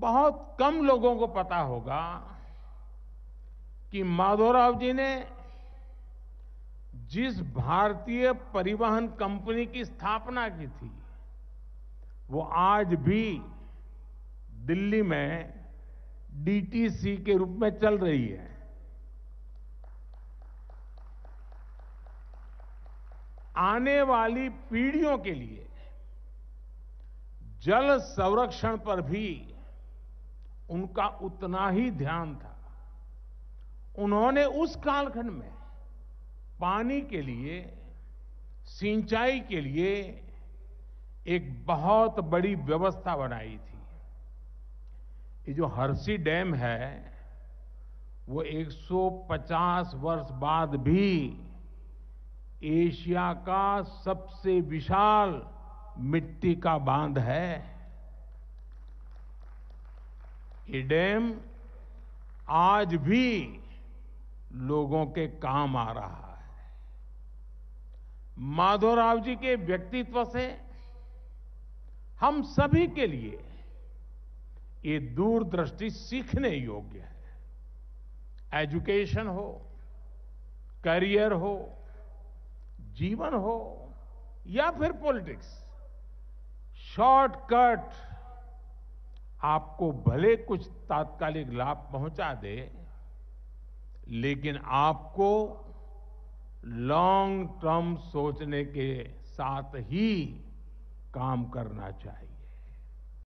बहुत कम लोगों को पता होगा कि माधोराव जी ने जिस भारतीय परिवहन कंपनी की स्थापना की थी वो आज भी दिल्ली में डीटीसी के रूप में चल रही है आने वाली पीढ़ियों के लिए जल संरक्षण पर भी उनका उतना ही ध्यान था उन्होंने उस कालखंड में पानी के लिए सिंचाई के लिए एक बहुत बड़ी व्यवस्था बनाई थी ये जो हरसी डैम है वो 150 वर्ष बाद भी एशिया का सबसे विशाल मिट्टी का बांध है ये डैम आज भी लोगों के काम आ रहा है माधोराव जी के व्यक्तित्व से हम सभी के लिए ये दूरदृष्टि सीखने योग्य है एजुकेशन हो करियर हो जीवन हो या फिर पॉलिटिक्स शॉर्टकट आपको भले कुछ तात्कालिक लाभ पहुंचा दे लेकिन आपको लॉन्ग टर्म सोचने के साथ ही काम करना चाहिए